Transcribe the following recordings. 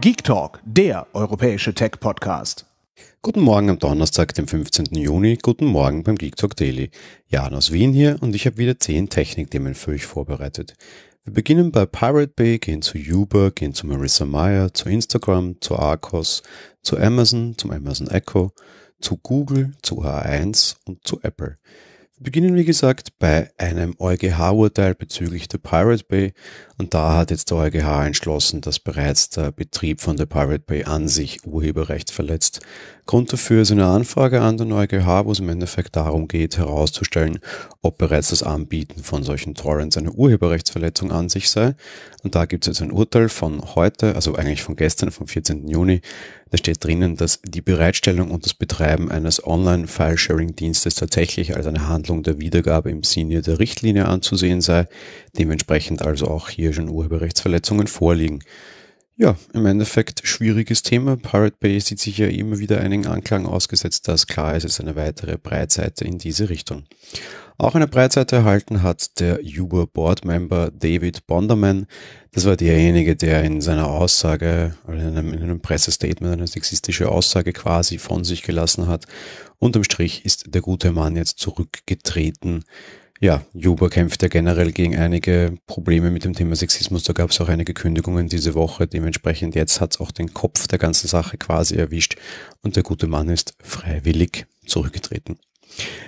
Geek Talk, der europäische Tech-Podcast. Guten Morgen am Donnerstag, dem 15. Juni. Guten Morgen beim Geek Talk Daily. Jan aus Wien hier und ich habe wieder 10 Technikthemen für euch vorbereitet. Wir beginnen bei Pirate Bay, gehen zu Uber, gehen zu Marissa Meyer, zu Instagram, zu Arcos, zu Amazon, zum Amazon Echo, zu Google, zu H1 und zu Apple beginnen, wie gesagt, bei einem EuGH-Urteil bezüglich der Pirate Bay. Und da hat jetzt der EuGH entschlossen, dass bereits der Betrieb von der Pirate Bay an sich Urheberrecht verletzt. Grund dafür ist eine Anfrage an den EuGH, wo es im Endeffekt darum geht, herauszustellen, ob bereits das Anbieten von solchen Torrents eine Urheberrechtsverletzung an sich sei. Und da gibt es jetzt ein Urteil von heute, also eigentlich von gestern, vom 14. Juni. Da steht drinnen, dass die Bereitstellung und das Betreiben eines Online-File-Sharing-Dienstes tatsächlich als eine Handlung der Wiedergabe im Sinne der Richtlinie anzusehen sei, dementsprechend also auch hier schon Urheberrechtsverletzungen vorliegen. Ja, im Endeffekt schwieriges Thema. Pirate Bay sieht sich ja immer wieder einigen Anklagen ausgesetzt, da klar ist, es ist eine weitere Breitseite in diese Richtung. Auch eine Breitseite erhalten hat der Uber Board Member David Bonderman. Das war derjenige, der in seiner Aussage, in einem, in einem Pressestatement eine sexistische Aussage quasi von sich gelassen hat. Unterm Strich ist der gute Mann jetzt zurückgetreten ja, Juba kämpft ja generell gegen einige Probleme mit dem Thema Sexismus. Da gab es auch einige Kündigungen diese Woche. Dementsprechend jetzt hat es auch den Kopf der ganzen Sache quasi erwischt und der gute Mann ist freiwillig zurückgetreten.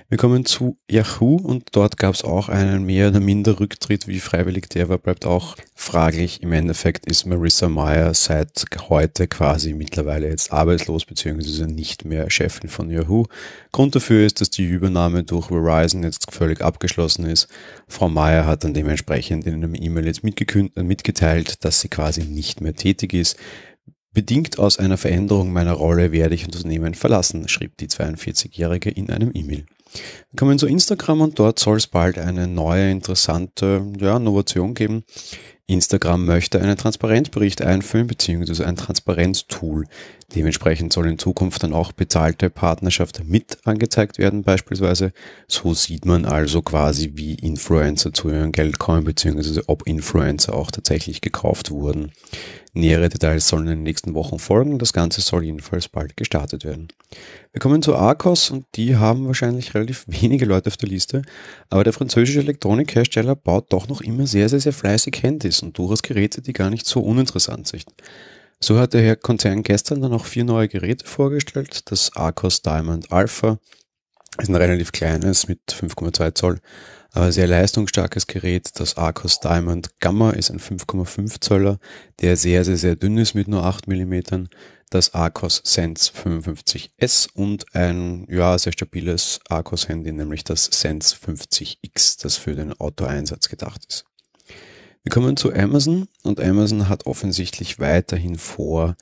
Wir kommen zu Yahoo und dort gab es auch einen mehr oder minder Rücktritt, wie freiwillig der war, bleibt auch fraglich. Im Endeffekt ist Marissa Meyer seit heute quasi mittlerweile jetzt arbeitslos beziehungsweise nicht mehr Chefin von Yahoo. Grund dafür ist, dass die Übernahme durch Verizon jetzt völlig abgeschlossen ist. Frau Meyer hat dann dementsprechend in einem E-Mail jetzt mitgeteilt, dass sie quasi nicht mehr tätig ist. Bedingt aus einer Veränderung meiner Rolle werde ich Unternehmen verlassen, schrieb die 42-Jährige in einem E-Mail. Kommen zu Instagram und dort soll es bald eine neue interessante ja, Innovation geben. Instagram möchte einen Transparenzbericht einführen bzw. ein Transparenztool. Dementsprechend soll in Zukunft dann auch bezahlte Partnerschaft mit angezeigt werden beispielsweise. So sieht man also quasi, wie Influencer zu ihrem Geld kommen, beziehungsweise ob Influencer auch tatsächlich gekauft wurden. Nähere Details sollen in den nächsten Wochen folgen. Das Ganze soll jedenfalls bald gestartet werden. Wir kommen zu Arcos und die haben wahrscheinlich relativ wenige Leute auf der Liste, aber der französische Elektronikhersteller baut doch noch immer sehr, sehr, sehr fleißig Handys und durchaus Geräte, die gar nicht so uninteressant sind. So hat der Herr Konzern gestern dann auch vier neue Geräte vorgestellt. Das Arcos Diamond Alpha ist ein relativ kleines mit 5,2 Zoll, aber äh, sehr leistungsstarkes Gerät. Das Arcos Diamond Gamma ist ein 5,5 Zöller, der sehr, sehr, sehr dünn ist mit nur 8 Millimetern das Arcos Sense 55S und ein ja, sehr stabiles Arcos Handy, nämlich das Sense 50X, das für den Autoeinsatz gedacht ist. Wir kommen zu Amazon und Amazon hat offensichtlich weiterhin vor,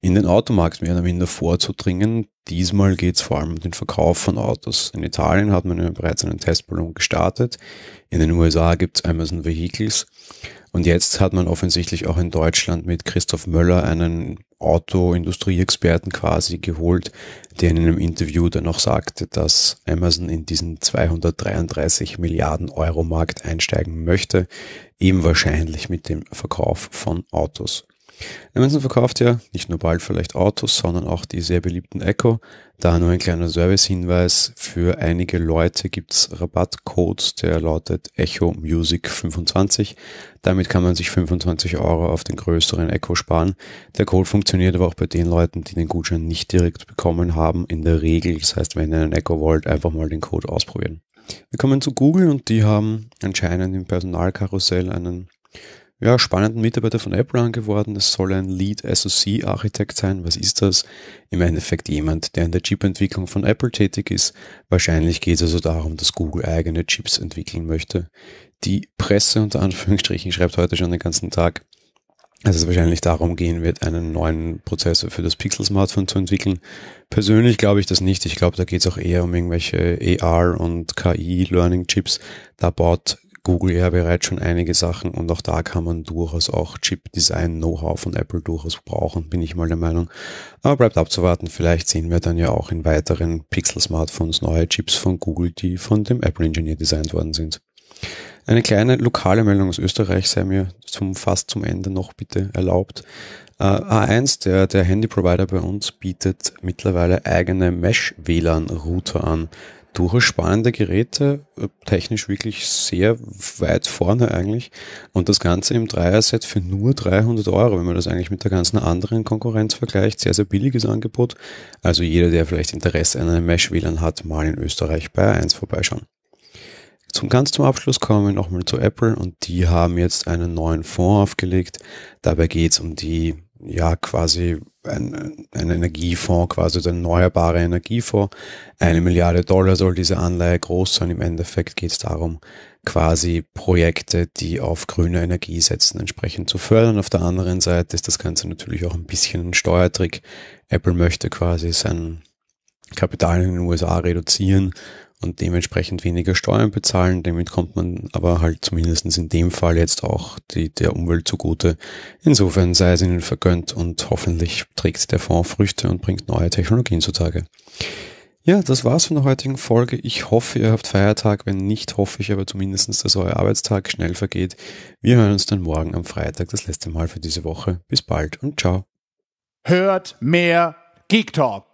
in den Automarkt mehr oder minder vorzudringen. Diesmal geht es vor allem um den Verkauf von Autos. In Italien hat man ja bereits einen Testballon gestartet. In den USA gibt es Amazon Vehicles. Und jetzt hat man offensichtlich auch in Deutschland mit Christoph Möller einen Autoindustrieexperten quasi geholt, der in einem Interview dann auch sagte, dass Amazon in diesen 233 Milliarden Euro Markt einsteigen möchte, eben wahrscheinlich mit dem Verkauf von Autos. Amazon verkauft ja nicht nur bald vielleicht Autos, sondern auch die sehr beliebten Echo. Da nur ein kleiner Servicehinweis. Für einige Leute gibt es Rabattcodes, der lautet Echo Music 25. Damit kann man sich 25 Euro auf den größeren Echo sparen. Der Code funktioniert aber auch bei den Leuten, die den Gutschein nicht direkt bekommen haben, in der Regel. Das heißt, wenn ihr einen Echo wollt, einfach mal den Code ausprobieren. Wir kommen zu Google und die haben anscheinend im Personalkarussell einen ja, spannenden Mitarbeiter von AppRun geworden. Es soll ein Lead SoC Architekt sein. Was ist das? Im Endeffekt jemand, der in der Chip-Entwicklung von Apple tätig ist. Wahrscheinlich geht es also darum, dass Google eigene Chips entwickeln möchte. Die Presse unter Anführungsstrichen schreibt heute schon den ganzen Tag, dass es wahrscheinlich darum gehen wird, einen neuen Prozessor für das Pixel-Smartphone zu entwickeln. Persönlich glaube ich das nicht. Ich glaube, da geht es auch eher um irgendwelche AR und KI-Learning-Chips. Da baut Google ja bereits schon einige Sachen und auch da kann man durchaus auch Chip-Design-Know-how von Apple durchaus brauchen, bin ich mal der Meinung. Aber bleibt abzuwarten, vielleicht sehen wir dann ja auch in weiteren Pixel-Smartphones neue Chips von Google, die von dem Apple-Engineer designt worden sind. Eine kleine lokale Meldung aus Österreich sei mir zum, fast zum Ende noch bitte erlaubt. Äh, A1, der, der Handy-Provider bei uns, bietet mittlerweile eigene Mesh-WLAN-Router an durchaus spannende Geräte, äh, technisch wirklich sehr weit vorne eigentlich. Und das Ganze im Dreier-Set für nur 300 Euro, wenn man das eigentlich mit der ganzen anderen Konkurrenz vergleicht. Sehr, sehr billiges Angebot. Also jeder, der vielleicht Interesse an einem Mesh-WLAN hat, mal in Österreich bei 1 vorbeischauen. Zum ganz zum Abschluss kommen wir nochmal zu Apple und die haben jetzt einen neuen Fonds aufgelegt. Dabei geht es um die ja quasi ein, ein Energiefonds, quasi ein erneuerbarer Energiefonds. Eine Milliarde Dollar soll diese Anleihe groß sein. Im Endeffekt geht es darum, quasi Projekte, die auf grüne Energie setzen, entsprechend zu fördern. Auf der anderen Seite ist das Ganze natürlich auch ein bisschen ein Steuertrick. Apple möchte quasi sein Kapital in den USA reduzieren und dementsprechend weniger Steuern bezahlen. Damit kommt man aber halt zumindest in dem Fall jetzt auch die, der Umwelt zugute. Insofern sei es ihnen vergönnt und hoffentlich trägt der Fonds Früchte und bringt neue Technologien zutage. Ja, das war's von der heutigen Folge. Ich hoffe, ihr habt Feiertag. Wenn nicht, hoffe ich aber zumindestens, dass euer Arbeitstag schnell vergeht. Wir hören uns dann morgen am Freitag das letzte Mal für diese Woche. Bis bald und ciao. Hört mehr Geek Talk.